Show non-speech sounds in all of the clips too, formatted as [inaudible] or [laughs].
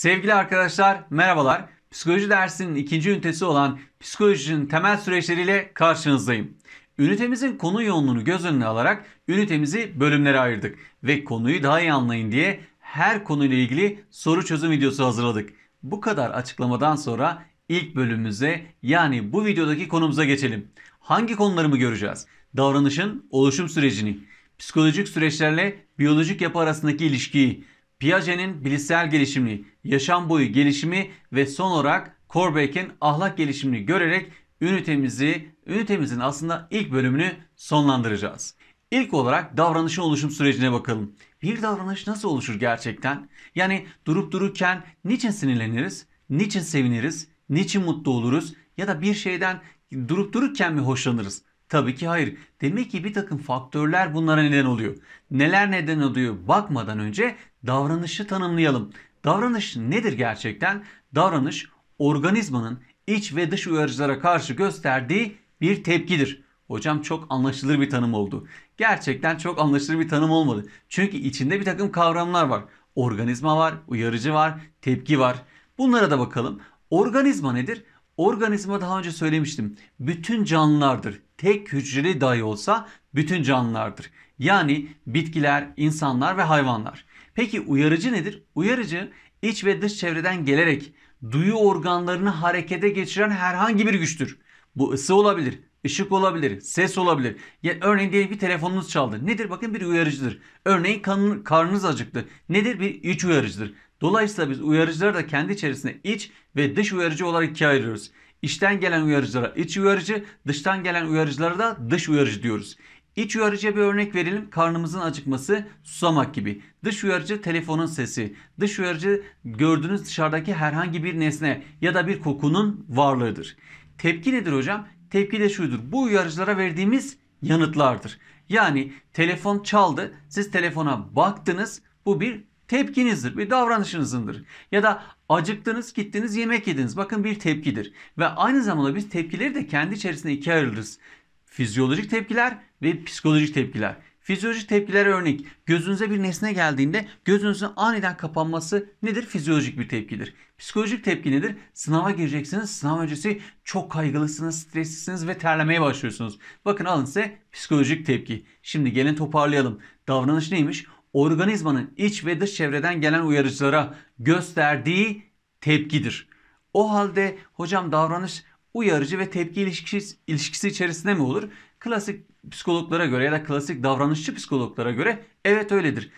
Sevgili arkadaşlar merhabalar. Psikoloji dersinin ikinci ünitesi olan psikolojinin temel süreçleriyle karşınızdayım. Ünitemizin konu yoğunluğunu göz önüne alarak ünitemizi bölümlere ayırdık ve konuyu daha iyi anlayın diye her konuyla ilgili soru çözüm videosu hazırladık. Bu kadar açıklamadan sonra ilk bölümümüze yani bu videodaki konumuza geçelim. Hangi konularımı göreceğiz? Davranışın oluşum sürecini, psikolojik süreçlerle biyolojik yapı arasındaki ilişkiyi, Piaget'in bilişsel gelişimini, yaşam boyu gelişimi ve son olarak Korbeck'in ahlak gelişimini görerek ünitemizi, ünitemizin aslında ilk bölümünü sonlandıracağız. İlk olarak davranışın oluşum sürecine bakalım. Bir davranış nasıl oluşur gerçekten? Yani durup dururken niçin sinirleniriz? Niçin seviniriz? Niçin mutlu oluruz? Ya da bir şeyden durup dururken mi hoşlanırız? Tabii ki hayır. Demek ki bir takım faktörler bunlara neden oluyor. Neler neden oluyor bakmadan önce davranışı tanımlayalım. Davranış nedir gerçekten? Davranış organizmanın iç ve dış uyarıcılara karşı gösterdiği bir tepkidir. Hocam çok anlaşılır bir tanım oldu. Gerçekten çok anlaşılır bir tanım olmadı. Çünkü içinde bir takım kavramlar var. Organizma var, uyarıcı var, tepki var. Bunlara da bakalım. Organizma nedir? Organizma daha önce söylemiştim. Bütün canlılardır tek hücreli dahi olsa bütün canlılardır. Yani bitkiler, insanlar ve hayvanlar. Peki uyarıcı nedir? Uyarıcı iç ve dış çevreden gelerek duyu organlarını harekete geçiren herhangi bir güçtür. Bu ısı olabilir, ışık olabilir, ses olabilir. Ya, örneğin diyelim bir telefonunuz çaldı. Nedir? Bakın bir uyarıcıdır. Örneğin kanın, karnınız acıktı. Nedir? Bir iç uyarıcıdır. Dolayısıyla biz uyarıcıları da kendi içerisinde iç ve dış uyarıcı olarak ikiye ayırıyoruz. İçten gelen uyarıcılara iç uyarıcı, dıştan gelen uyarıcılara da dış uyarıcı diyoruz. İç uyarıcıya bir örnek verelim. Karnımızın acıkması, susamak gibi. Dış uyarıcı telefonun sesi. Dış uyarıcı gördüğünüz dışarıdaki herhangi bir nesne ya da bir kokunun varlığıdır. Tepki nedir hocam? Tepki de şudur. Bu uyarıcılara verdiğimiz yanıtlardır. Yani telefon çaldı. Siz telefona baktınız. Bu bir tepkinizdir, bir davranışınızındır. Ya da acıktınız, gittiniz, yemek yediniz. Bakın bir tepkidir. Ve aynı zamanda biz tepkileri de kendi içerisinde ikiye ayırırız. Fizyolojik tepkiler ve psikolojik tepkiler. Fizyolojik tepkiler örnek. Gözünüze bir nesne geldiğinde gözünüzün aniden kapanması nedir? Fizyolojik bir tepkidir. Psikolojik tepki nedir? Sınava gireceksiniz. Sınav öncesi çok kaygılısınız, streslisiniz ve terlemeye başlıyorsunuz. Bakın alın size psikolojik tepki. Şimdi gelin toparlayalım. Davranış neymiş? organizmanın iç ve dış çevreden gelen uyarıcılara gösterdiği tepkidir. O halde hocam davranış uyarıcı ve tepki ilişkisi, ilişkisi içerisinde mi olur? Klasik psikologlara göre ya da klasik davranışçı psikologlara göre evet öyledir.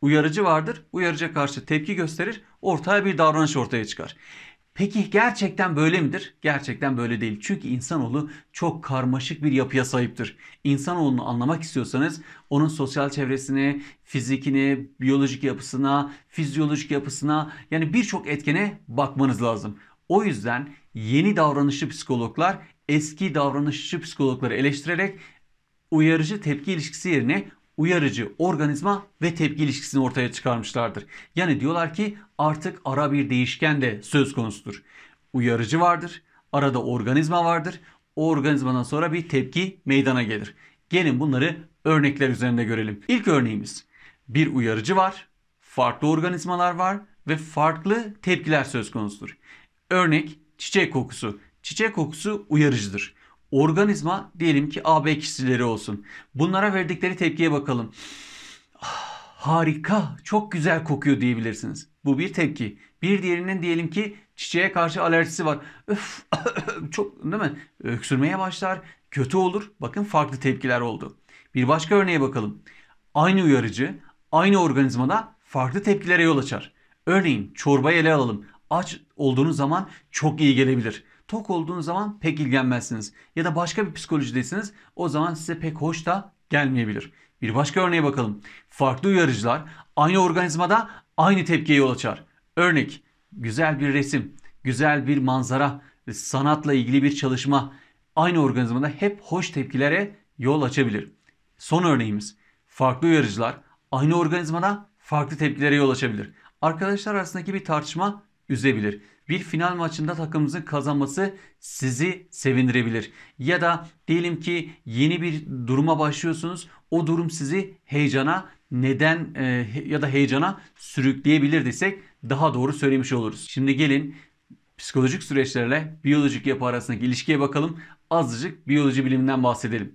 Uyarıcı vardır, uyarıcı karşı tepki gösterir, ortaya bir davranış ortaya çıkar. Peki gerçekten böyle midir? Gerçekten böyle değil. Çünkü insanoğlu çok karmaşık bir yapıya sahiptir. İnsanoğlunu anlamak istiyorsanız onun sosyal çevresini, fizikini, biyolojik yapısına, fizyolojik yapısına yani birçok etkene bakmanız lazım. O yüzden yeni davranışçı psikologlar eski davranışçı psikologları eleştirerek uyarıcı tepki ilişkisi yerine uyarıcı organizma ve tepki ilişkisini ortaya çıkarmışlardır. Yani diyorlar ki artık ara bir değişken de söz konusudur. Uyarıcı vardır, arada organizma vardır. O organizmadan sonra bir tepki meydana gelir. Gelin bunları örnekler üzerinde görelim. İlk örneğimiz bir uyarıcı var, farklı organizmalar var ve farklı tepkiler söz konusudur. Örnek çiçek kokusu. Çiçek kokusu uyarıcıdır. Organizma diyelim ki AB kişileri olsun. Bunlara verdikleri tepkiye bakalım. Ah, harika, çok güzel kokuyor diyebilirsiniz. Bu bir tepki. Bir diğerinin diyelim ki çiçeğe karşı alerjisi var. Öf, [coughs] çok değil mi? Öksürmeye başlar, kötü olur. Bakın farklı tepkiler oldu. Bir başka örneğe bakalım. Aynı uyarıcı, aynı organizmada farklı tepkilere yol açar. Örneğin çorbayı ele alalım. Aç olduğunuz zaman çok iyi gelebilir. Tok olduğunuz zaman pek ilgilenmezsiniz. Ya da başka bir psikolojidesiniz. O zaman size pek hoş da gelmeyebilir. Bir başka örneğe bakalım. Farklı uyarıcılar aynı organizmada aynı tepkiye yol açar. Örnek güzel bir resim, güzel bir manzara, sanatla ilgili bir çalışma aynı organizmada hep hoş tepkilere yol açabilir. Son örneğimiz farklı uyarıcılar aynı organizmada farklı tepkilere yol açabilir. Arkadaşlar arasındaki bir tartışma üzebilir bir final maçında takımımızın kazanması sizi sevindirebilir. Ya da diyelim ki yeni bir duruma başlıyorsunuz. O durum sizi heyecana neden e, ya da heyecana sürükleyebilir desek daha doğru söylemiş oluruz. Şimdi gelin psikolojik süreçlerle biyolojik yapı arasındaki ilişkiye bakalım. Azıcık biyoloji biliminden bahsedelim.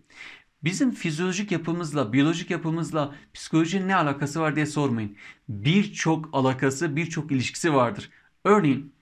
Bizim fizyolojik yapımızla, biyolojik yapımızla psikolojinin ne alakası var diye sormayın. Birçok alakası, birçok ilişkisi vardır. Örneğin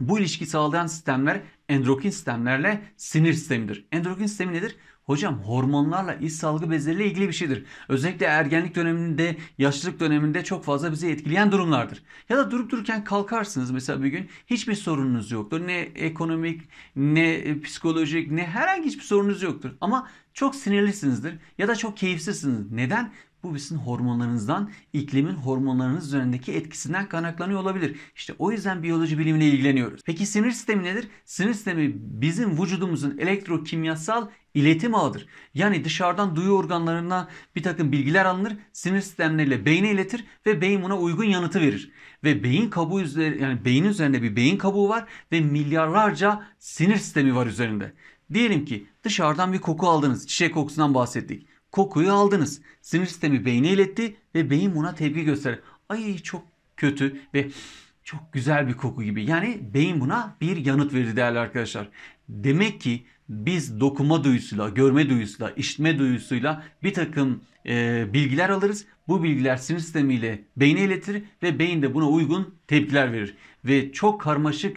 bu ilişki sağlayan sistemler endokrin sistemlerle sinir sistemidir. Endokrin sistemi nedir? Hocam hormonlarla iç salgı bezleriyle ilgili bir şeydir. Özellikle ergenlik döneminde, yaşlılık döneminde çok fazla bizi etkileyen durumlardır. Ya da durup dururken kalkarsınız mesela bir gün hiçbir sorununuz yoktur. Ne ekonomik, ne e, psikolojik, ne herhangi hiçbir sorununuz yoktur. Ama çok sinirlisinizdir ya da çok keyifsizsiniz. Neden? Bu sizin hormonlarınızdan, iklimin hormonlarınız üzerindeki etkisinden kaynaklanıyor olabilir. İşte o yüzden biyoloji bilimiyle ilgileniyoruz. Peki sinir sistemi nedir? Sinir sistemi bizim vücudumuzun elektrokimyasal iletim ağıdır. Yani dışarıdan duyu organlarına bir takım bilgiler alınır, sinir sistemleriyle beyne iletir ve beyin buna uygun yanıtı verir. Ve beyin kabuğu üzeri, yani beyin üzerinde bir beyin kabuğu var ve milyarlarca sinir sistemi var üzerinde. Diyelim ki dışarıdan bir koku aldınız. Çiçek kokusundan bahsettik. Kokuyu aldınız. Sinir sistemi beyne iletti ve beyin buna tepki gösterir. Ay çok kötü ve çok güzel bir koku gibi. Yani beyin buna bir yanıt verdi değerli arkadaşlar. Demek ki biz dokuma duyusuyla, görme duyusuyla, işitme duyusuyla bir takım e, bilgiler alırız. Bu bilgiler sinir sistemiyle beyne iletir ve beyin de buna uygun tepkiler verir. Ve çok karmaşık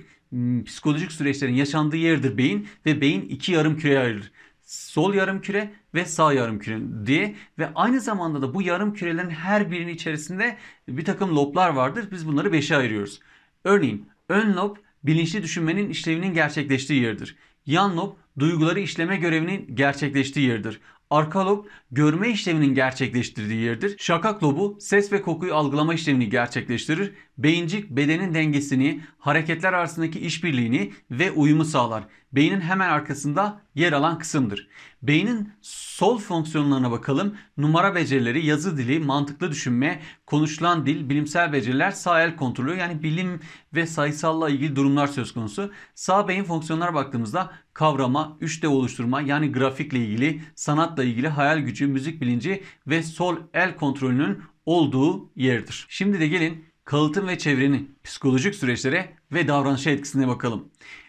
psikolojik süreçlerin yaşandığı yerdir beyin ve beyin iki yarım küreye ayrılır sol yarım küre ve sağ yarım küre diye ve aynı zamanda da bu yarım kürelerin her birinin içerisinde bir takım loblar vardır. Biz bunları beşe ayırıyoruz. Örneğin ön lob bilinçli düşünmenin işlevinin gerçekleştiği yerdir. Yan lob duyguları işleme görevinin gerçekleştiği yerdir. Arka lob görme işleminin gerçekleştirdiği yerdir. Şakak lobu ses ve kokuyu algılama işlemini gerçekleştirir. Beyincik bedenin dengesini, hareketler arasındaki işbirliğini ve uyumu sağlar. Beynin hemen arkasında yer alan kısımdır. Beynin sol fonksiyonlarına bakalım. Numara becerileri, yazı dili, mantıklı düşünme, konuşulan dil, bilimsel beceriler, sağ el kontrolü yani bilim ve sayısalla ilgili durumlar söz konusu. Sağ beyin fonksiyonlarına baktığımızda kavrama, 3 oluşturma yani grafikle ilgili, sanatla ilgili hayal gücü bilinci, müzik bilinci ve sol el kontrolünün olduğu yerdir. Şimdi de gelin kalıtım ve çevrenin psikolojik süreçlere ve davranışa etkisine bakalım.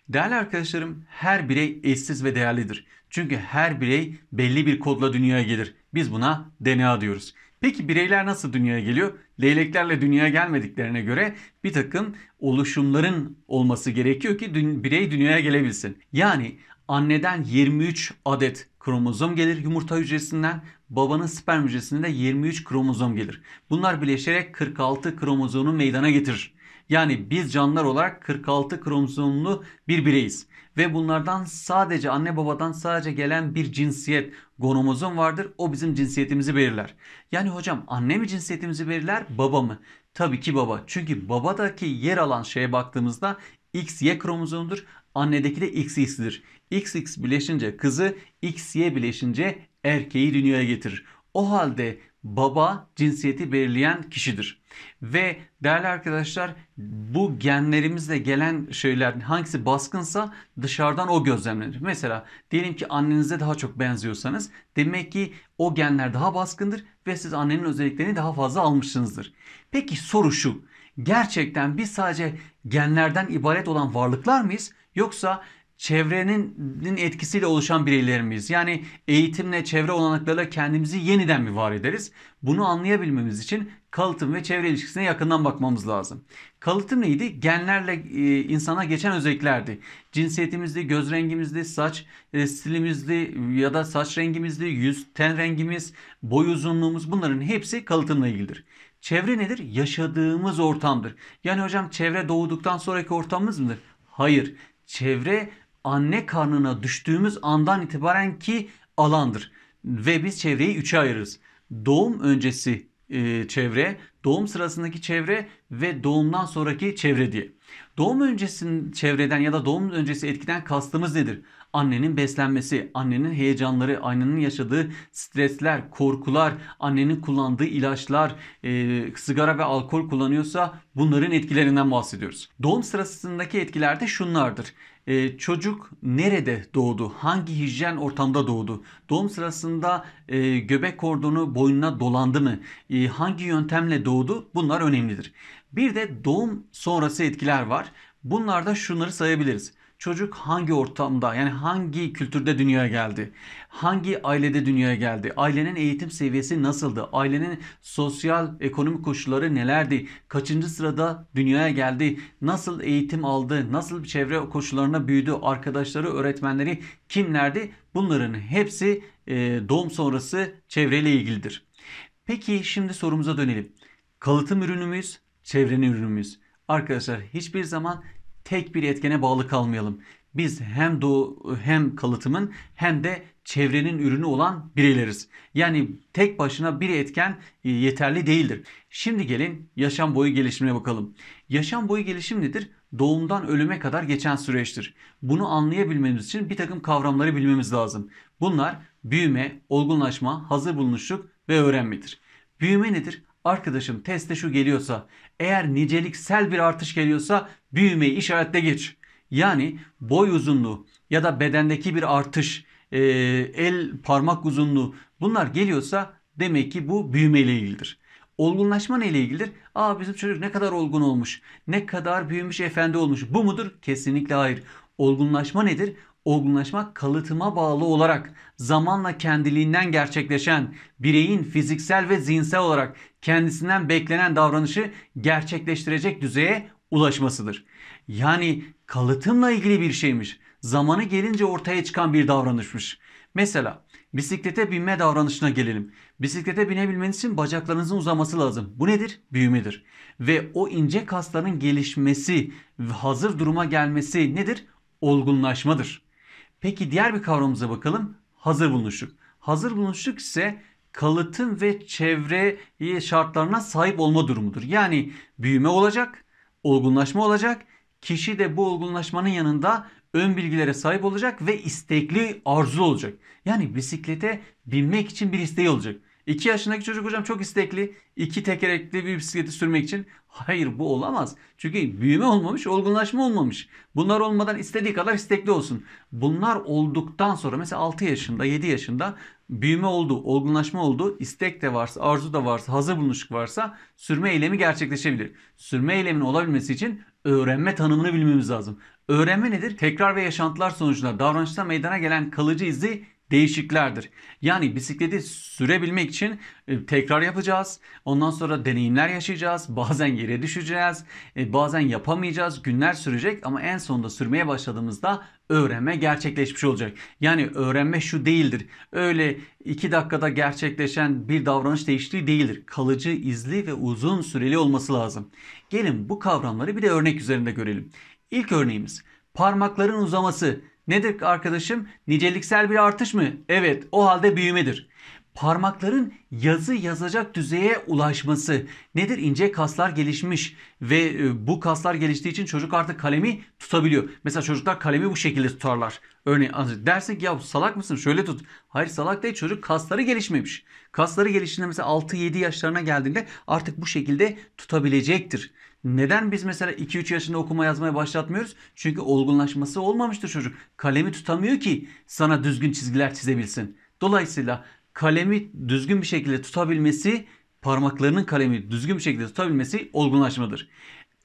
Değerli arkadaşlarım her birey eşsiz ve değerlidir. Çünkü her birey belli bir kodla dünyaya gelir. Biz buna DNA diyoruz. Peki bireyler nasıl dünyaya geliyor? Leyleklerle dünyaya gelmediklerine göre bir takım oluşumların olması gerekiyor ki birey dünyaya gelebilsin. Yani anneden 23 adet kromozom gelir yumurta hücresinden. Babanın sperm hücresinde 23 kromozom gelir. Bunlar birleşerek 46 kromozomu meydana getirir. Yani biz canlılar olarak 46 kromozomlu bir bireyiz. Ve bunlardan sadece anne babadan sadece gelen bir cinsiyet gonomozom vardır. O bizim cinsiyetimizi belirler. Yani hocam anne mi cinsiyetimizi belirler baba mı? Tabii ki baba. Çünkü babadaki yer alan şeye baktığımızda XY kromozomdur. Annedeki de XX'dir. XX bileşince kızı, XY bileşince erkeği dünyaya getirir. O halde baba cinsiyeti belirleyen kişidir. Ve değerli arkadaşlar bu genlerimizle gelen şeyler hangisi baskınsa dışarıdan o gözlemlenir. Mesela diyelim ki annenize daha çok benziyorsanız demek ki o genler daha baskındır ve siz annenin özelliklerini daha fazla almışsınızdır. Peki soru şu gerçekten biz sadece genlerden ibaret olan varlıklar mıyız? Yoksa çevrenin etkisiyle oluşan bireyler miyiz? Yani eğitimle, çevre olanaklarıyla kendimizi yeniden mi var ederiz? Bunu anlayabilmemiz için kalıtım ve çevre ilişkisine yakından bakmamız lazım. Kalıtım neydi? Genlerle e, insana geçen özelliklerdi. Cinsiyetimizdi, göz rengimizdi, saç e, stilimizdi ya da saç rengimizdi, yüz, ten rengimiz, boy uzunluğumuz bunların hepsi kalıtımla ilgilidir. Çevre nedir? Yaşadığımız ortamdır. Yani hocam çevre doğduktan sonraki ortamımız mıdır? Hayır. Çevre anne karnına düştüğümüz andan itibaren ki alandır. Ve biz çevreyi üçe ayırırız. Doğum öncesi e, çevre, doğum sırasındaki çevre ve doğumdan sonraki çevre diye. Doğum öncesinin çevreden ya da doğum öncesi etkiden kastımız nedir? Annenin beslenmesi, annenin heyecanları, annenin yaşadığı stresler, korkular, annenin kullandığı ilaçlar, e, sigara ve alkol kullanıyorsa bunların etkilerinden bahsediyoruz. Doğum sırasındaki etkiler de şunlardır. E, çocuk nerede doğdu? Hangi hijyen ortamda doğdu? Doğum sırasında e, göbek kordonu boynuna dolandı mı? E, hangi yöntemle doğdu? Bunlar önemlidir. Bir de doğum sonrası etkiler var. Bunlarda şunları sayabiliriz. Çocuk hangi ortamda yani hangi kültürde dünyaya geldi? Hangi ailede dünyaya geldi? Ailenin eğitim seviyesi nasıldı? Ailenin sosyal ekonomik koşulları nelerdi? Kaçıncı sırada dünyaya geldi? Nasıl eğitim aldı? Nasıl çevre koşullarına büyüdü? Arkadaşları, öğretmenleri kimlerdi? Bunların hepsi e, doğum sonrası çevreyle ilgilidir. Peki şimdi sorumuza dönelim. Kalıtım ürünümüz, Çevrenin ürünümüz. Arkadaşlar hiçbir zaman tek bir etkene bağlı kalmayalım. Biz hem doğu hem kalıtımın hem de çevrenin ürünü olan bireyleriz. Yani tek başına bir etken e, yeterli değildir. Şimdi gelin yaşam boyu gelişimine bakalım. Yaşam boyu gelişim nedir? Doğumdan ölüme kadar geçen süreçtir. Bunu anlayabilmemiz için bir takım kavramları bilmemiz lazım. Bunlar büyüme, olgunlaşma, hazır bulunuşluk ve öğrenmedir. Büyüme nedir? Arkadaşım teste şu geliyorsa eğer niceliksel bir artış geliyorsa büyümeyi işaretle geç. Yani boy uzunluğu ya da bedendeki bir artış, e, el parmak uzunluğu bunlar geliyorsa demek ki bu büyüme ile ilgilidir. Olgunlaşma neyle ilgilidir? Aa bizim çocuk ne kadar olgun olmuş, ne kadar büyümüş efendi olmuş. Bu mudur? Kesinlikle hayır. Olgunlaşma nedir? olgunlaşma kalıtıma bağlı olarak zamanla kendiliğinden gerçekleşen bireyin fiziksel ve zihinsel olarak kendisinden beklenen davranışı gerçekleştirecek düzeye ulaşmasıdır. Yani kalıtımla ilgili bir şeymiş. Zamanı gelince ortaya çıkan bir davranışmış. Mesela bisiklete binme davranışına gelelim. Bisiklete binebilmeniz için bacaklarınızın uzaması lazım. Bu nedir? Büyümedir. Ve o ince kasların gelişmesi, hazır duruma gelmesi nedir? Olgunlaşmadır. Peki diğer bir kavramımıza bakalım. Hazır bulunuşluk. Hazır bulunuşluk ise kalıtım ve çevre şartlarına sahip olma durumudur. Yani büyüme olacak, olgunlaşma olacak. Kişi de bu olgunlaşmanın yanında ön bilgilere sahip olacak ve istekli arzu olacak. Yani bisiklete binmek için bir isteği olacak. 2 yaşındaki çocuk hocam çok istekli. iki tekerlekli bir bisikleti sürmek için. Hayır bu olamaz. Çünkü büyüme olmamış, olgunlaşma olmamış. Bunlar olmadan istediği kadar istekli olsun. Bunlar olduktan sonra mesela 6 yaşında, 7 yaşında büyüme oldu, olgunlaşma oldu, istek de varsa, arzu da varsa, hazır bulunuşluk varsa sürme eylemi gerçekleşebilir. Sürme eyleminin olabilmesi için öğrenme tanımını bilmemiz lazım. Öğrenme nedir? Tekrar ve yaşantılar sonucunda davranışta meydana gelen kalıcı izi değişiklerdir. Yani bisikleti sürebilmek için e, tekrar yapacağız. Ondan sonra deneyimler yaşayacağız. [laughs] Bazen yere düşeceğiz. E, bazen yapamayacağız. Günler sürecek ama en sonunda sürmeye başladığımızda öğrenme gerçekleşmiş olacak. Yani öğrenme şu değildir. Öyle iki dakikada gerçekleşen bir davranış değişikliği değildir. Kalıcı, izli ve uzun süreli olması lazım. Gelin bu kavramları bir de örnek üzerinde görelim. İlk örneğimiz parmakların uzaması Nedir arkadaşım? Niceliksel bir artış mı? Evet o halde büyümedir. Parmakların yazı yazacak düzeye ulaşması. Nedir? İnce kaslar gelişmiş ve e, bu kaslar geliştiği için çocuk artık kalemi tutabiliyor. Mesela çocuklar kalemi bu şekilde tutarlar. Örneğin dersin ki ya salak mısın şöyle tut. Hayır salak değil çocuk kasları gelişmemiş. Kasları geliştiğinde mesela 6-7 yaşlarına geldiğinde artık bu şekilde tutabilecektir. Neden biz mesela 2-3 yaşında okuma yazmaya başlatmıyoruz? Çünkü olgunlaşması olmamıştır çocuk. Kalemi tutamıyor ki sana düzgün çizgiler çizebilsin. Dolayısıyla kalemi düzgün bir şekilde tutabilmesi, parmaklarının kalemi düzgün bir şekilde tutabilmesi olgunlaşmadır.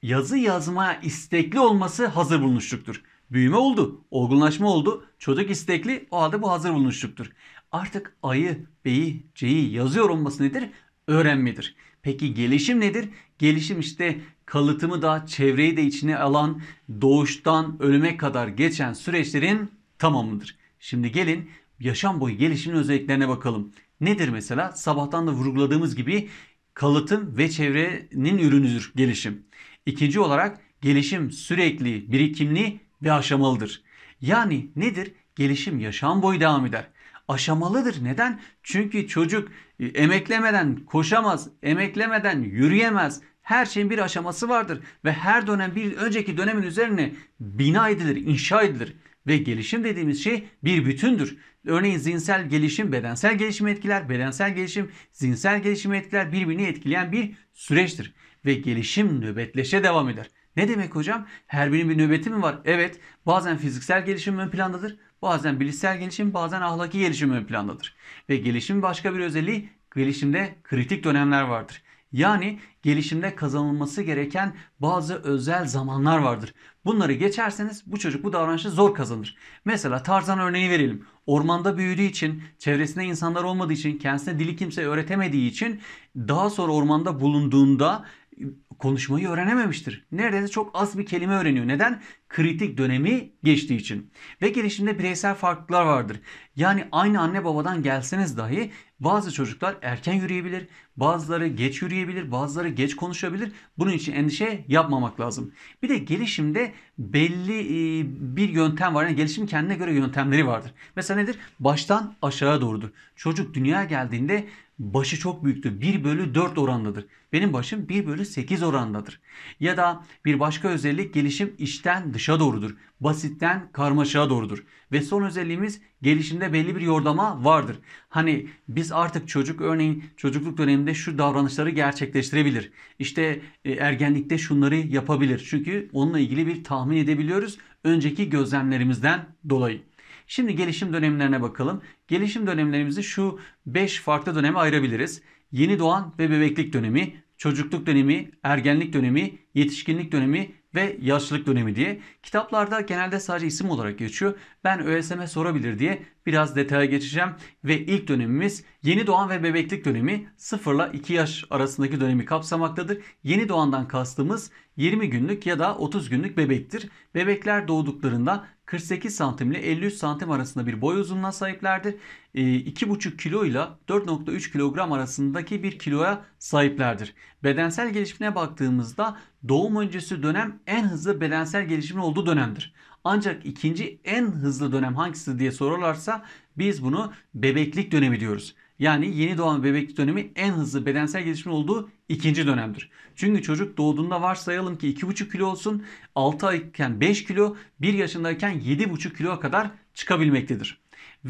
Yazı yazmaya istekli olması hazır bulunuşluktur. Büyüme oldu, olgunlaşma oldu. Çocuk istekli, o halde bu hazır bulunuşluktur. Artık A'yı, B'yi, C'yi yazıyor olması nedir? Öğrenmedir. Peki gelişim nedir? Gelişim işte kalıtımı da çevreyi de içine alan doğuştan ölüme kadar geçen süreçlerin tamamıdır. Şimdi gelin yaşam boyu gelişimin özelliklerine bakalım. Nedir mesela? Sabahtan da vurguladığımız gibi kalıtım ve çevrenin ürünüdür gelişim. İkinci olarak gelişim sürekli, birikimli ve aşamalıdır. Yani nedir? Gelişim yaşam boyu devam eder. Aşamalıdır. Neden? Çünkü çocuk e, emeklemeden koşamaz, emeklemeden yürüyemez, her şeyin bir aşaması vardır ve her dönem bir önceki dönemin üzerine bina edilir, inşa edilir. Ve gelişim dediğimiz şey bir bütündür. Örneğin zihinsel gelişim bedensel gelişimi etkiler, bedensel gelişim zihinsel gelişimi etkiler birbirini etkileyen bir süreçtir. Ve gelişim nöbetleşe devam eder. Ne demek hocam? Her birinin bir nöbeti mi var? Evet. Bazen fiziksel gelişim ön plandadır. Bazen bilişsel gelişim, bazen ahlaki gelişim ön plandadır. Ve gelişim başka bir özelliği gelişimde kritik dönemler vardır. Yani gelişimde kazanılması gereken bazı özel zamanlar vardır. Bunları geçerseniz bu çocuk bu davranışı zor kazanır. Mesela Tarzan örneği verelim. Ormanda büyüdüğü için, çevresinde insanlar olmadığı için, kendisine dili kimse öğretemediği için daha sonra ormanda bulunduğunda e, konuşmayı öğrenememiştir. Neredeyse çok az bir kelime öğreniyor. Neden? Kritik dönemi geçtiği için. Ve gelişimde bireysel farklılıklar vardır. Yani aynı anne babadan gelseniz dahi bazı çocuklar erken yürüyebilir, bazıları geç yürüyebilir, bazıları geç konuşabilir. Bunun için endişe yapmamak lazım. Bir de gelişimde belli e, bir yöntem var. Yani gelişim kendine göre yöntemleri vardır. Mesela nedir? Baştan aşağı doğrudur. Çocuk dünyaya geldiğinde başı çok büyüktür. 1 bölü 4 orandadır. Benim başım 1 bölü 8 orandadır. Ya da bir başka özellik gelişim içten dışa doğrudur. Basitten karmaşığa doğrudur. Ve son özelliğimiz gelişimde belli bir yordama vardır. Hani biz artık çocuk örneğin çocukluk döneminde şu davranışları gerçekleştirebilir. İşte e, ergenlikte şunları yapabilir. Çünkü onunla ilgili bir tahmin edebiliyoruz önceki gözlemlerimizden dolayı. Şimdi gelişim dönemlerine bakalım. Gelişim dönemlerimizi şu 5 farklı döneme ayırabiliriz. Yeni doğan ve bebeklik dönemi, çocukluk dönemi, ergenlik dönemi, yetişkinlik dönemi ve yaşlılık dönemi diye. Kitaplarda genelde sadece isim olarak geçiyor. Ben ÖSM'e sorabilir diye biraz detaya geçeceğim. Ve ilk dönemimiz yeni doğan ve bebeklik dönemi 0 ile 2 yaş arasındaki dönemi kapsamaktadır. Yeni doğandan kastımız 20 günlük ya da 30 günlük bebektir. Bebekler doğduklarında 48 santim ile 53 santim arasında bir boy uzunluğuna sahiplerdir. 2,5 ee, kilo ile 4,3 kilogram arasındaki bir kiloya sahiplerdir. Bedensel gelişimine baktığımızda doğum öncesi dönem en hızlı bedensel gelişimin olduğu dönemdir. Ancak ikinci en hızlı dönem hangisi diye sorarlarsa biz bunu bebeklik dönemi diyoruz. Yani yeni doğan bebeklik dönemi en hızlı bedensel gelişimin olduğu ikinci dönemdir. Çünkü çocuk doğduğunda varsayalım ki 2,5 kilo olsun, 6 ayken 5 kilo, 1 yaşındayken 7,5 kiloya kadar çıkabilmektedir.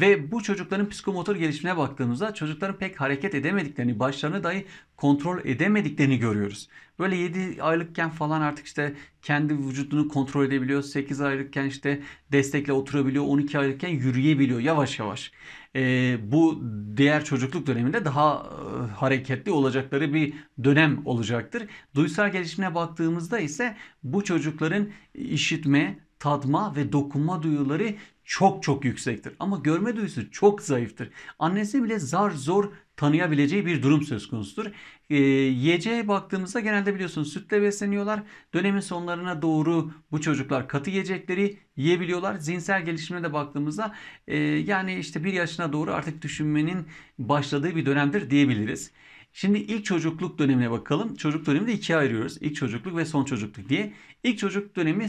Ve bu çocukların psikomotor gelişimine baktığımızda çocukların pek hareket edemediklerini, başlarını dahi kontrol edemediklerini görüyoruz. Böyle 7 aylıkken falan artık işte kendi vücudunu kontrol edebiliyor. 8 aylıkken işte destekle oturabiliyor. 12 aylıkken yürüyebiliyor yavaş yavaş. E, bu diğer çocukluk döneminde daha e, hareketli olacakları bir dönem olacaktır. Duysal gelişimine baktığımızda ise bu çocukların işitme, tadma ve dokunma duyuları çok çok yüksektir. Ama görme duyusu çok zayıftır. Annesi bile zar zor tanıyabileceği bir durum söz konusudur. E, yiyeceğe baktığımızda genelde biliyorsunuz sütle besleniyorlar. Dönemin sonlarına doğru bu çocuklar katı yiyecekleri yiyebiliyorlar. Zihinsel gelişimine de baktığımızda e, yani işte bir yaşına doğru artık düşünmenin başladığı bir dönemdir diyebiliriz. Şimdi ilk çocukluk dönemine bakalım. Çocuk dönemi de ikiye ayırıyoruz. İlk çocukluk ve son çocukluk diye. İlk çocuk dönemi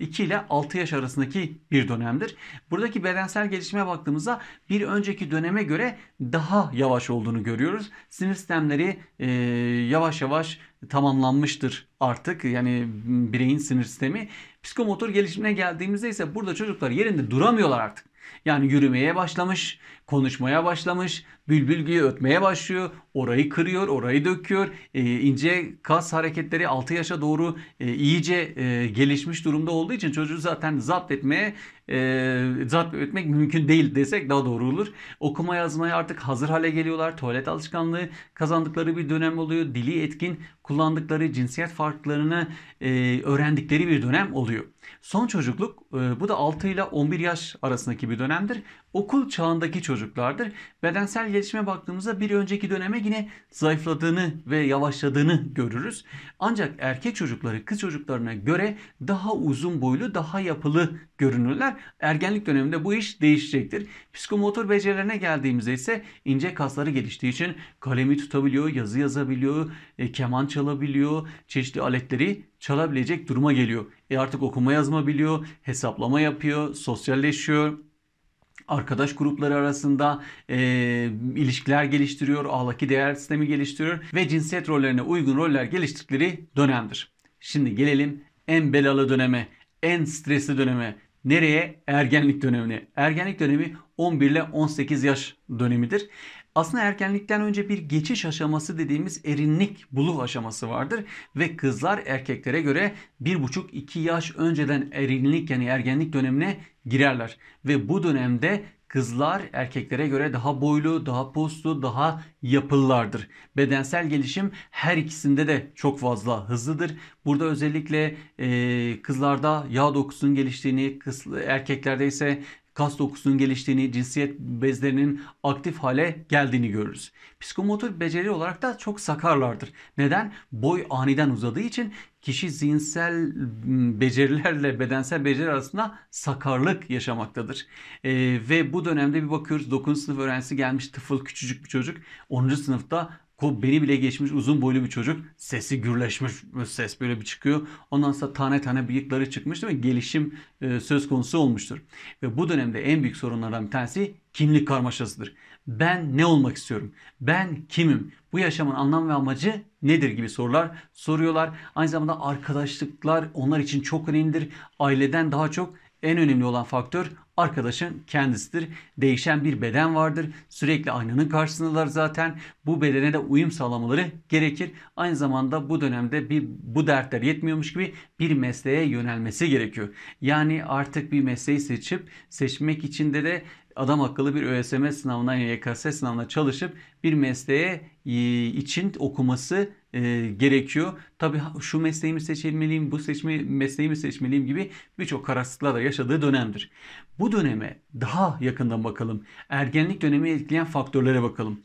2 e, ile 6 yaş arasındaki bir dönemdir. Buradaki bedensel gelişime baktığımızda bir önceki döneme göre daha yavaş olduğunu görüyoruz. Sinir sistemleri e, yavaş yavaş tamamlanmıştır artık. Yani bireyin sinir sistemi. Psikomotor gelişimine geldiğimizde ise burada çocuklar yerinde duramıyorlar artık. Yani yürümeye başlamış, konuşmaya başlamış, bülbül gibi ötmeye başlıyor, orayı kırıyor, orayı döküyor. E, ince kas hareketleri 6 yaşa doğru e, iyice e, gelişmiş durumda olduğu için çocuğu zaten zapt etmeye e, zapt etmek mümkün değil desek daha doğru olur. Okuma yazmaya artık hazır hale geliyorlar. Tuvalet alışkanlığı kazandıkları bir dönem oluyor. Dili etkin kullandıkları cinsiyet farklarını e, öğrendikleri bir dönem oluyor. Son çocukluk bu da 6 ile 11 yaş arasındaki bir dönemdir okul çağındaki çocuklardır. Bedensel gelişime baktığımızda bir önceki döneme yine zayıfladığını ve yavaşladığını görürüz. Ancak erkek çocukları kız çocuklarına göre daha uzun boylu, daha yapılı görünürler. Ergenlik döneminde bu iş değişecektir. Psikomotor becerilerine geldiğimizde ise ince kasları geliştiği için kalemi tutabiliyor, yazı yazabiliyor, e, keman çalabiliyor, çeşitli aletleri çalabilecek duruma geliyor. E artık okuma yazma biliyor, hesaplama yapıyor, sosyalleşiyor arkadaş grupları arasında e, ilişkiler geliştiriyor, ahlaki değer sistemi geliştiriyor ve cinsiyet rollerine uygun roller geliştirdikleri dönemdir. Şimdi gelelim en belalı döneme, en stresli döneme. Nereye? Ergenlik dönemine. Ergenlik dönemi 11 ile 18 yaş dönemidir. Aslında erkenlikten önce bir geçiş aşaması dediğimiz erinlik buluh aşaması vardır ve kızlar erkeklere göre 1,5-2 yaş önceden erinlik yani ergenlik dönemine girerler ve bu dönemde Kızlar erkeklere göre daha boylu, daha postlu, daha yapıllardır. Bedensel gelişim her ikisinde de çok fazla hızlıdır. Burada özellikle e, kızlarda yağ dokusunun geliştiğini, kız, erkeklerde ise kas dokusunun geliştiğini, cinsiyet bezlerinin aktif hale geldiğini görürüz. Psikomotor beceri olarak da çok sakarlardır. Neden? Boy aniden uzadığı için kişi zihinsel ıı, becerilerle bedensel beceri arasında sakarlık yaşamaktadır. E, ve bu dönemde bir bakıyoruz 9. sınıf öğrencisi gelmiş tıfıl küçücük bir çocuk. 10. sınıfta beni bile geçmiş uzun boylu bir çocuk. Sesi gürleşmiş ses böyle bir çıkıyor. Ondan sonra tane tane bıyıkları çıkmış değil mi? Gelişim e, söz konusu olmuştur. Ve bu dönemde en büyük sorunlardan bir tanesi kimlik karmaşasıdır ben ne olmak istiyorum? Ben kimim? Bu yaşamın anlam ve amacı nedir gibi sorular soruyorlar. Aynı zamanda arkadaşlıklar onlar için çok önemlidir. Aileden daha çok en önemli olan faktör arkadaşın kendisidir. Değişen bir beden vardır. Sürekli aynanın karşısındalar zaten. Bu bedene de uyum sağlamaları gerekir. Aynı zamanda bu dönemde bir bu dertler yetmiyormuş gibi bir mesleğe yönelmesi gerekiyor. Yani artık bir mesleği seçip seçmek için de de adam akıllı bir ÖSM sınavına, YKS sınavına çalışıp bir mesleğe e, için okuması e, gerekiyor. Tabii şu mesleği mi seçmeliyim, bu seçme mesleği mi seçmeliyim gibi birçok kararsızlıkla da yaşadığı dönemdir. Bu döneme daha yakından bakalım. Ergenlik dönemi etkileyen faktörlere bakalım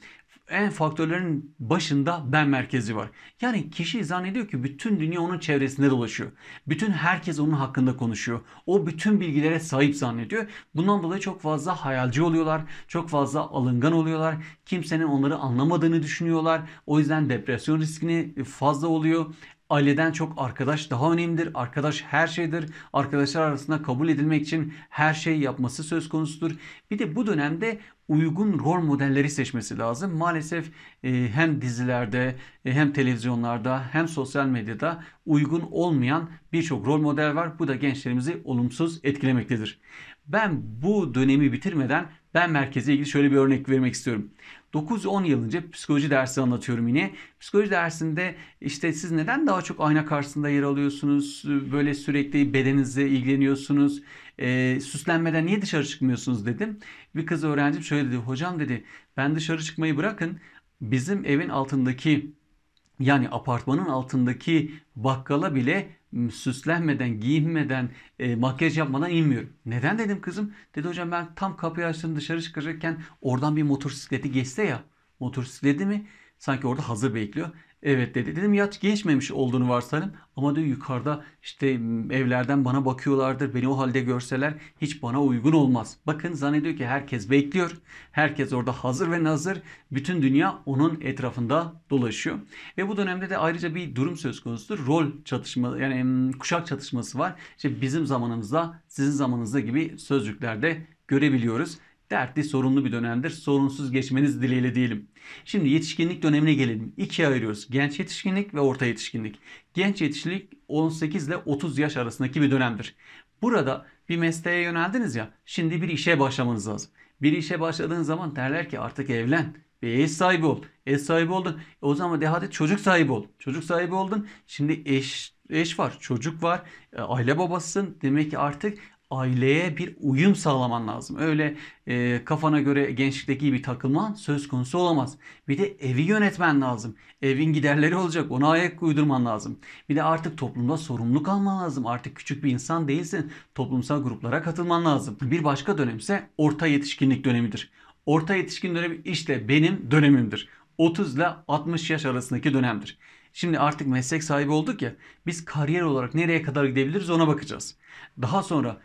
en faktörlerin başında ben merkezi var. Yani kişi zannediyor ki bütün dünya onun çevresinde dolaşıyor. Bütün herkes onun hakkında konuşuyor. O bütün bilgilere sahip zannediyor. Bundan dolayı çok fazla hayalci oluyorlar. Çok fazla alıngan oluyorlar. Kimsenin onları anlamadığını düşünüyorlar. O yüzden depresyon riskini fazla oluyor. Aileden çok arkadaş daha önemlidir. Arkadaş her şeydir. Arkadaşlar arasında kabul edilmek için her şeyi yapması söz konusudur. Bir de bu dönemde uygun rol modelleri seçmesi lazım. Maalesef e, hem dizilerde e, hem televizyonlarda hem sosyal medyada uygun olmayan birçok rol model var. Bu da gençlerimizi olumsuz etkilemektedir. Ben bu dönemi bitirmeden ben merkeze ilgili şöyle bir örnek vermek istiyorum. 9-10 yıl önce psikoloji dersi anlatıyorum yine. Psikoloji dersinde işte siz neden daha çok ayna karşısında yer alıyorsunuz? Böyle sürekli bedeninizle ilgileniyorsunuz. E, süslenmeden niye dışarı çıkmıyorsunuz dedim. Bir kız öğrencim şöyle dedi. Hocam dedi ben dışarı çıkmayı bırakın. Bizim evin altındaki yani apartmanın altındaki bakkala bile süslenmeden, giyinmeden, e, makyaj yapmadan inmiyorum. Neden dedim kızım? Dedi hocam ben tam kapıyı açtım dışarı çıkacakken oradan bir motosikleti geçse ya. Motosikleti mi? Sanki orada hazır bekliyor. Evet dedi. Dedim yaş geçmemiş olduğunu varsayalım. Ama diyor yukarıda işte evlerden bana bakıyorlardır. Beni o halde görseler hiç bana uygun olmaz. Bakın zannediyor ki herkes bekliyor. Herkes orada hazır ve nazır. Bütün dünya onun etrafında dolaşıyor. Ve bu dönemde de ayrıca bir durum söz konusudur. Rol çatışma yani kuşak çatışması var. İşte bizim zamanımızda sizin zamanınızda gibi sözcüklerde görebiliyoruz. Dertli, sorunlu bir dönemdir. Sorunsuz geçmeniz dileğiyle diyelim. Şimdi yetişkinlik dönemine gelelim. İkiye ayırıyoruz. Genç yetişkinlik ve orta yetişkinlik. Genç yetişkinlik 18 ile 30 yaş arasındaki bir dönemdir. Burada bir mesleğe yöneldiniz ya. Şimdi bir işe başlamanız lazım. Bir işe başladığın zaman derler ki artık evlen ve eş sahibi ol. Eş sahibi oldun. E o zaman de hadi çocuk sahibi ol. Çocuk sahibi oldun. Şimdi eş eş var, çocuk var, e, aile babasısın. Demek ki artık aileye bir uyum sağlaman lazım. Öyle e, kafana göre gençlikteki gibi takılman söz konusu olamaz. Bir de evi yönetmen lazım. Evin giderleri olacak. Ona ayak uydurman lazım. Bir de artık toplumda sorumluluk alman lazım. Artık küçük bir insan değilsin. Toplumsal gruplara katılman lazım. Bir başka dönemse orta yetişkinlik dönemidir. Orta yetişkin dönemi işte benim dönemimdir. 30 ile 60 yaş arasındaki dönemdir. Şimdi artık meslek sahibi olduk ya biz kariyer olarak nereye kadar gidebiliriz ona bakacağız. Daha sonra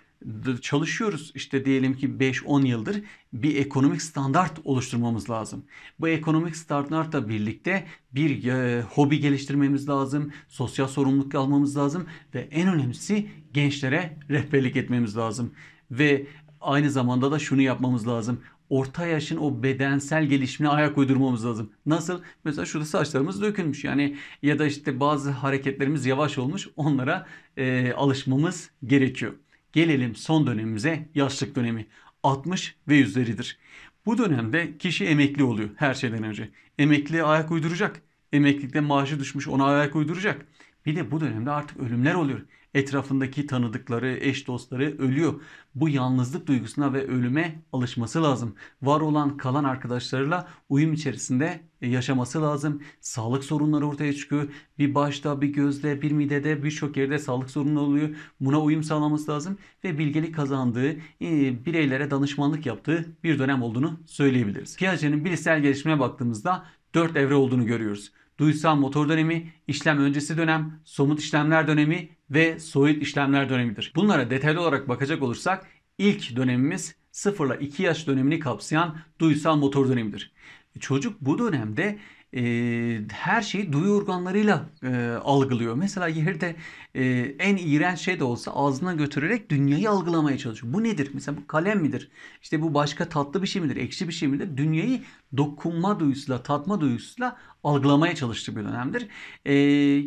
çalışıyoruz işte diyelim ki 5-10 yıldır bir ekonomik standart oluşturmamız lazım. Bu ekonomik standartla birlikte bir e, hobi geliştirmemiz lazım, sosyal sorumluluk almamız lazım ve en önemlisi gençlere rehberlik etmemiz lazım. Ve aynı zamanda da şunu yapmamız lazım. Orta yaşın o bedensel gelişimine ayak uydurmamız lazım. Nasıl? Mesela şurada saçlarımız dökülmüş. Yani ya da işte bazı hareketlerimiz yavaş olmuş. Onlara e, alışmamız gerekiyor. Gelelim son dönemimize yaşlık dönemi. 60 ve üzeridir. Bu dönemde kişi emekli oluyor her şeyden önce. Emekliye ayak uyduracak. Emeklilikte maaşı düşmüş ona ayak uyduracak. Bir de bu dönemde artık ölümler oluyor etrafındaki tanıdıkları, eş dostları ölüyor. Bu yalnızlık duygusuna ve ölüme alışması lazım. Var olan kalan arkadaşlarıyla uyum içerisinde yaşaması lazım. Sağlık sorunları ortaya çıkıyor. Bir başta, bir gözde, bir midede, birçok yerde sağlık sorunu oluyor. Buna uyum sağlaması lazım ve bilgelik kazandığı, e, bireylere danışmanlık yaptığı bir dönem olduğunu söyleyebiliriz. Piaget'in bilişsel gelişimine baktığımızda 4 evre olduğunu görüyoruz duysal motor dönemi, işlem öncesi dönem, somut işlemler dönemi ve soyut işlemler dönemidir. Bunlara detaylı olarak bakacak olursak ilk dönemimiz 0 ile 2 yaş dönemini kapsayan duysal motor dönemidir. Çocuk bu dönemde e, her şeyi duyu organlarıyla e, algılıyor. Mesela yerde e, en iğrenç şey de olsa ağzına götürerek dünyayı algılamaya çalışıyor. Bu nedir? Mesela bu kalem midir? İşte bu başka tatlı bir şey midir? Ekşi bir şey midir? Dünyayı dokunma duyusuyla, tatma duyusuyla algılamaya çalıştığı bir dönemdir. E,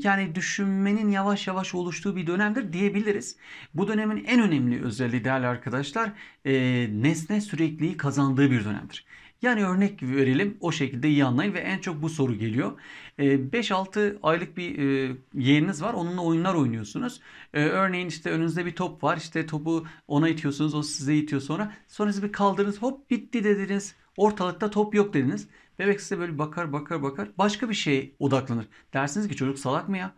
yani düşünmenin yavaş yavaş oluştuğu bir dönemdir diyebiliriz. Bu dönemin en önemli özelliği değerli arkadaşlar e, nesne sürekliği kazandığı bir dönemdir. Yani örnek verelim o şekilde iyi anlayın ve en çok bu soru geliyor. 5-6 ee, aylık bir e, yeğeniniz var onunla oyunlar oynuyorsunuz. Ee, örneğin işte önünüzde bir top var işte topu ona itiyorsunuz o size itiyor sonra. Sonra siz bir kaldırınız hop bitti dediniz ortalıkta top yok dediniz. Bebek size böyle bakar bakar bakar başka bir şey odaklanır. Dersiniz ki çocuk salak mı ya?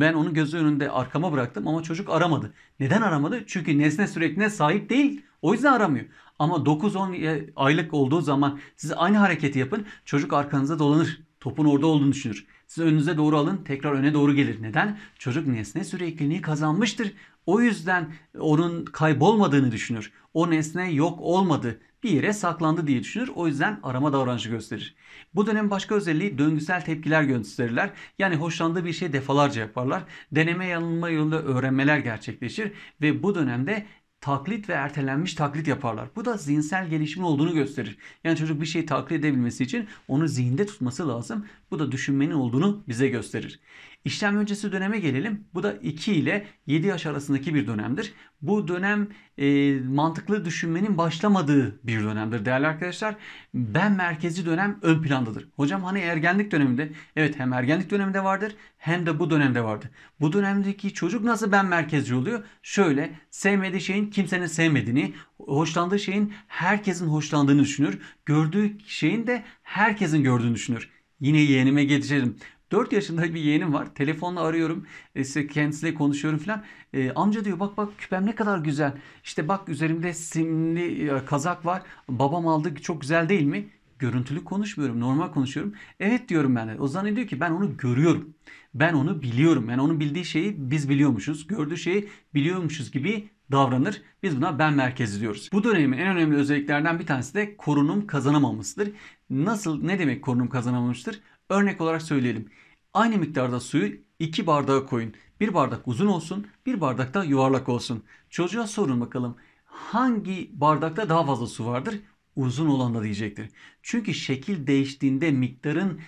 ben onun gözü önünde arkama bıraktım ama çocuk aramadı. Neden aramadı? Çünkü nesne sürekline sahip değil. O yüzden aramıyor. Ama 9-10 e, aylık olduğu zaman siz aynı hareketi yapın. Çocuk arkanıza dolanır. Topun orada olduğunu düşünür. Siz önünüze doğru alın tekrar öne doğru gelir. Neden? Çocuk nesne sürekliliğini kazanmıştır. O yüzden onun kaybolmadığını düşünür. O nesne yok olmadı bir yere saklandı diye düşünür. O yüzden arama davranışı gösterir. Bu dönem başka özelliği döngüsel tepkiler gösterirler. Yani hoşlandığı bir şey defalarca yaparlar. Deneme yanılma yoluyla öğrenmeler gerçekleşir ve bu dönemde taklit ve ertelenmiş taklit yaparlar. Bu da zihinsel gelişme olduğunu gösterir. Yani çocuk bir şeyi taklit edebilmesi için onu zihinde tutması lazım. Bu da düşünmenin olduğunu bize gösterir. İşlem öncesi döneme gelelim. Bu da 2 ile 7 yaş arasındaki bir dönemdir. Bu dönem e, mantıklı düşünmenin başlamadığı bir dönemdir değerli arkadaşlar. Ben merkezi dönem ön plandadır. Hocam hani ergenlik döneminde evet hem ergenlik döneminde vardır hem de bu dönemde vardı. Bu dönemdeki çocuk nasıl ben merkezci oluyor? Şöyle sevmediği şeyin kimsenin sevmediğini, hoşlandığı şeyin herkesin hoşlandığını düşünür. Gördüğü şeyin de herkesin gördüğünü düşünür. Yine yeğenime geçelim. 4 yaşında bir yeğenim var. Telefonla arıyorum. İşte kendisiyle konuşuyorum falan. E, amca diyor bak bak küpem ne kadar güzel. İşte bak üzerimde simli e, kazak var. Babam aldı çok güzel değil mi? Görüntülü konuşmuyorum. Normal konuşuyorum. Evet diyorum ben. De. O zaman diyor ki ben onu görüyorum. Ben onu biliyorum. Yani onun bildiği şeyi biz biliyormuşuz. Gördüğü şeyi biliyormuşuz gibi davranır. Biz buna ben merkezi diyoruz. Bu dönemin en önemli özelliklerden bir tanesi de korunum kazanamamasıdır. Nasıl ne demek korunum kazanamamıştır? Örnek olarak söyleyelim. Aynı miktarda suyu iki bardağa koyun. Bir bardak uzun olsun, bir bardak da yuvarlak olsun. Çocuğa sorun bakalım. Hangi bardakta daha fazla su vardır? Uzun olan da diyecektir. Çünkü şekil değiştiğinde miktarın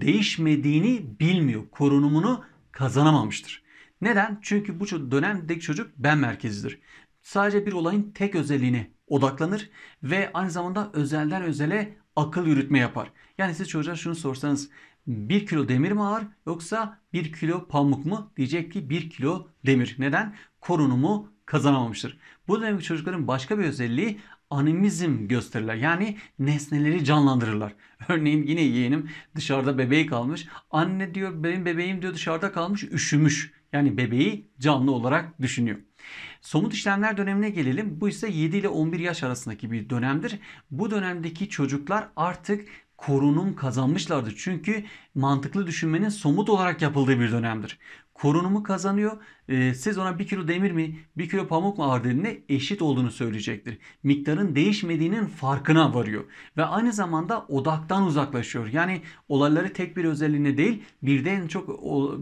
değişmediğini bilmiyor. Korunumunu kazanamamıştır. Neden? Çünkü bu dönemdeki çocuk ben merkezidir. Sadece bir olayın tek özelliğine odaklanır ve aynı zamanda özelden özele akıl yürütme yapar. Yani siz çocuğa şunu sorsanız 1 kilo demir mi ağır yoksa 1 kilo pamuk mu? Diyecek ki 1 kilo demir. Neden? Korunumu kazanamamıştır. Bu dönemki çocukların başka bir özelliği animizm gösterirler. Yani nesneleri canlandırırlar. [laughs] Örneğin yine yeğenim dışarıda bebeği kalmış. Anne diyor benim bebeğim diyor dışarıda kalmış üşümüş. Yani bebeği canlı olarak düşünüyor. Somut işlemler dönemine gelelim. Bu ise 7 ile 11 yaş arasındaki bir dönemdir. Bu dönemdeki çocuklar artık korunum kazanmışlardır. Çünkü mantıklı düşünmenin somut olarak yapıldığı bir dönemdir korunumu kazanıyor. E, siz ona 1 kilo demir mi 1 kilo pamuk mu ağır dediğinde eşit olduğunu söyleyecektir. Miktarın değişmediğinin farkına varıyor. Ve aynı zamanda odaktan uzaklaşıyor. Yani olayları tek bir özelliğine değil birden çok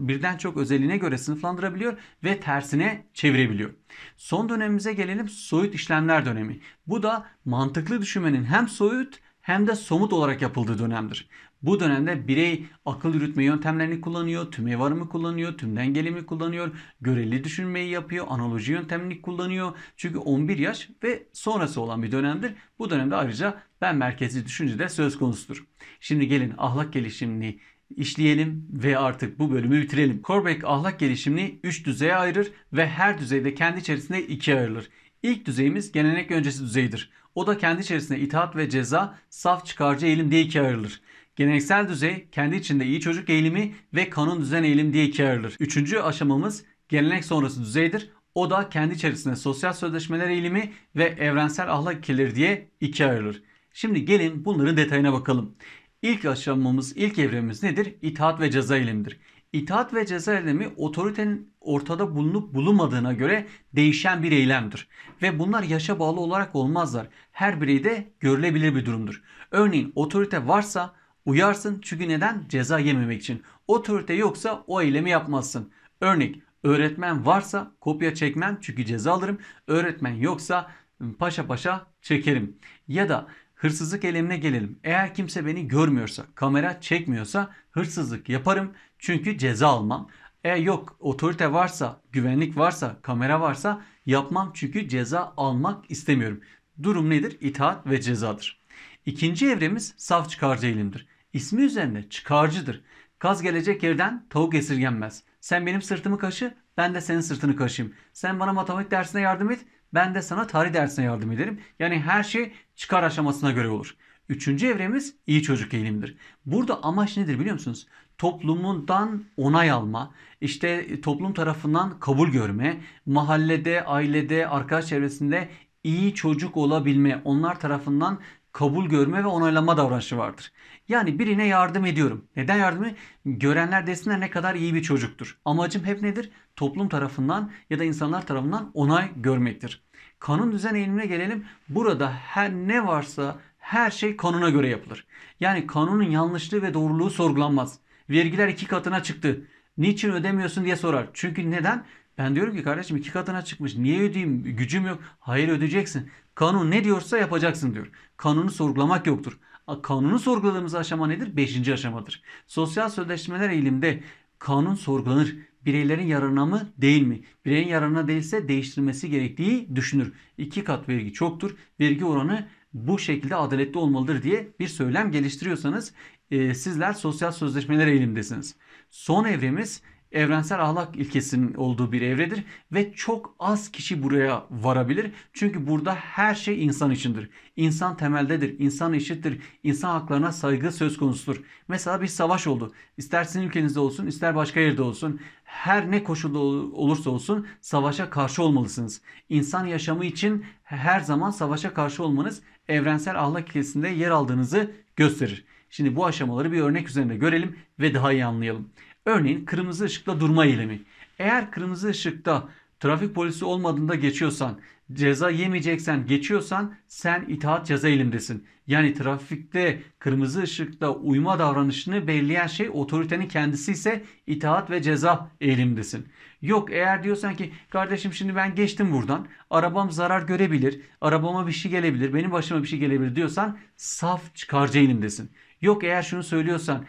birden çok özelliğine göre sınıflandırabiliyor ve tersine çevirebiliyor. Son dönemimize gelelim soyut işlemler dönemi. Bu da mantıklı düşünmenin hem soyut hem de somut olarak yapıldığı dönemdir. Bu dönemde birey akıl yürütme yöntemlerini kullanıyor, tüme varımı kullanıyor, tümden gelimi kullanıyor, göreli düşünmeyi yapıyor, analoji yöntemini kullanıyor. Çünkü 11 yaş ve sonrası olan bir dönemdir. Bu dönemde ayrıca ben merkezi düşünce de söz konusudur. Şimdi gelin ahlak gelişimini işleyelim ve artık bu bölümü bitirelim. Corbeck ahlak gelişimini 3 düzeye ayırır ve her düzeyde kendi içerisinde ikiye ayrılır. İlk düzeyimiz gelenek öncesi düzeyidir. O da kendi içerisinde itaat ve ceza, saf çıkarcı eğilim diye ikiye ayrılır. Geleneksel düzey kendi içinde iyi çocuk eğilimi ve kanun düzen eğilim diye ikiye ayrılır. Üçüncü aşamamız gelenek sonrası düzeydir. O da kendi içerisinde sosyal sözleşmeler eğilimi ve evrensel ahlak ikileri diye ikiye ayrılır. Şimdi gelin bunların detayına bakalım. İlk aşamamız, ilk evremiz nedir? İtaat ve ceza eğilimidir. İtaat ve ceza eylemi otoritenin ortada bulunup bulunmadığına göre değişen bir eylemdir. Ve bunlar yaşa bağlı olarak olmazlar. Her bireyde görülebilir bir durumdur. Örneğin otorite varsa Uyarsın çünkü neden? Ceza yememek için. Otorite yoksa o eylemi yapmazsın. Örnek öğretmen varsa kopya çekmem çünkü ceza alırım. Öğretmen yoksa ıı, paşa paşa çekerim. Ya da hırsızlık eylemine gelelim. Eğer kimse beni görmüyorsa, kamera çekmiyorsa hırsızlık yaparım çünkü ceza almam. E yok otorite varsa, güvenlik varsa, kamera varsa yapmam çünkü ceza almak istemiyorum. Durum nedir? İtaat ve cezadır. İkinci evremiz saf çıkarcı eğilimdir. İsmi üzerinde çıkarcıdır. Kaz gelecek yerden tavuk esirgenmez. Sen benim sırtımı kaşı, ben de senin sırtını kaşıyım. Sen bana matematik dersine yardım et, ben de sana tarih dersine yardım ederim. Yani her şey çıkar aşamasına göre olur. Üçüncü evremiz iyi çocuk eğilimdir. Burada amaç nedir biliyor musunuz? Toplumundan onay alma, işte toplum tarafından kabul görme, mahallede, ailede, arkadaş çevresinde iyi çocuk olabilme, onlar tarafından kabul görme ve onaylama davranışı vardır. Yani birine yardım ediyorum. Neden yardım ediyorum? Görenler desinler ne kadar iyi bir çocuktur. Amacım hep nedir? Toplum tarafından ya da insanlar tarafından onay görmektir. Kanun düzen eğilimine gelelim. Burada her ne varsa her şey kanuna göre yapılır. Yani kanunun yanlışlığı ve doğruluğu sorgulanmaz. Vergiler iki katına çıktı. Niçin ödemiyorsun diye sorar. Çünkü neden? Ben diyorum ki kardeşim iki katına çıkmış. Niye ödeyeyim? Gücüm yok. Hayır ödeyeceksin. Kanun ne diyorsa yapacaksın diyor. Kanunu sorgulamak yoktur. Kanunu sorguladığımız aşama nedir? Beşinci aşamadır. Sosyal sözleşmeler eğilimde kanun sorgulanır. Bireylerin yararına mı değil mi? Bireyin yararına değilse değiştirmesi gerektiği düşünür. İki kat vergi çoktur. Vergi oranı bu şekilde adaletli olmalıdır diye bir söylem geliştiriyorsanız e, sizler sosyal sözleşmeler eğilimdesiniz. Son evremiz evrensel ahlak ilkesinin olduğu bir evredir ve çok az kişi buraya varabilir. Çünkü burada her şey insan içindir. İnsan temeldedir, insan eşittir, insan haklarına saygı söz konusudur. Mesela bir savaş oldu. İster sizin ülkenizde olsun, ister başka yerde olsun. Her ne koşulda olursa olsun savaşa karşı olmalısınız. İnsan yaşamı için her zaman savaşa karşı olmanız evrensel ahlak ilkesinde yer aldığınızı gösterir. Şimdi bu aşamaları bir örnek üzerinde görelim ve daha iyi anlayalım. Örneğin kırmızı ışıkta durma eylemi. Eğer kırmızı ışıkta trafik polisi olmadığında geçiyorsan, ceza yemeyeceksen geçiyorsan sen itaat ceza elimdesin. Yani trafikte kırmızı ışıkta uyma davranışını belirleyen şey otoritenin kendisi ise itaat ve ceza elimdesin. Yok eğer diyorsan ki kardeşim şimdi ben geçtim buradan arabam zarar görebilir, arabama bir şey gelebilir, benim başıma bir şey gelebilir diyorsan saf çıkarcı elimdesin. Yok eğer şunu söylüyorsan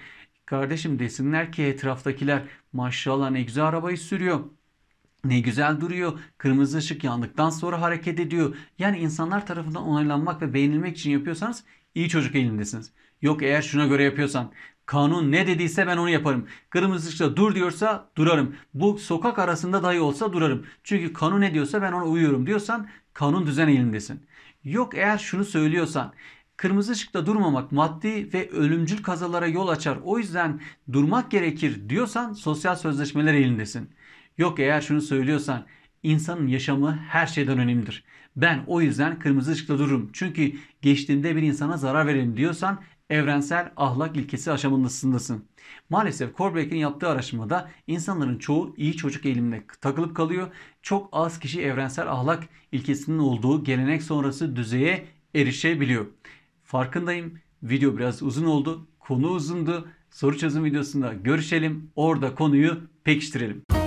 Kardeşim desinler ki etraftakiler maşallah ne güzel arabayı sürüyor. Ne güzel duruyor. Kırmızı ışık yandıktan sonra hareket ediyor. Yani insanlar tarafından onaylanmak ve beğenilmek için yapıyorsanız iyi çocuk elimdesiniz. Yok eğer şuna göre yapıyorsan kanun ne dediyse ben onu yaparım. Kırmızı ışıkta dur diyorsa durarım. Bu sokak arasında dahi olsa durarım. Çünkü kanun ne diyorsa ben ona uyuyorum diyorsan kanun düzen elindesin. Yok eğer şunu söylüyorsan Kırmızı ışıkta durmamak maddi ve ölümcül kazalara yol açar. O yüzden durmak gerekir diyorsan sosyal sözleşmeler elindesin. Yok eğer şunu söylüyorsan insanın yaşamı her şeyden önemlidir. Ben o yüzden kırmızı ışıkta dururum. Çünkü geçtiğimde bir insana zarar verelim diyorsan evrensel ahlak ilkesi aşamındasındasın. Maalesef Corbeck'in yaptığı araştırmada insanların çoğu iyi çocuk eğilimine takılıp kalıyor. Çok az kişi evrensel ahlak ilkesinin olduğu gelenek sonrası düzeye erişebiliyor. Farkındayım video biraz uzun oldu. Konu uzundu. Soru çözüm videosunda görüşelim. Orada konuyu pekiştirelim.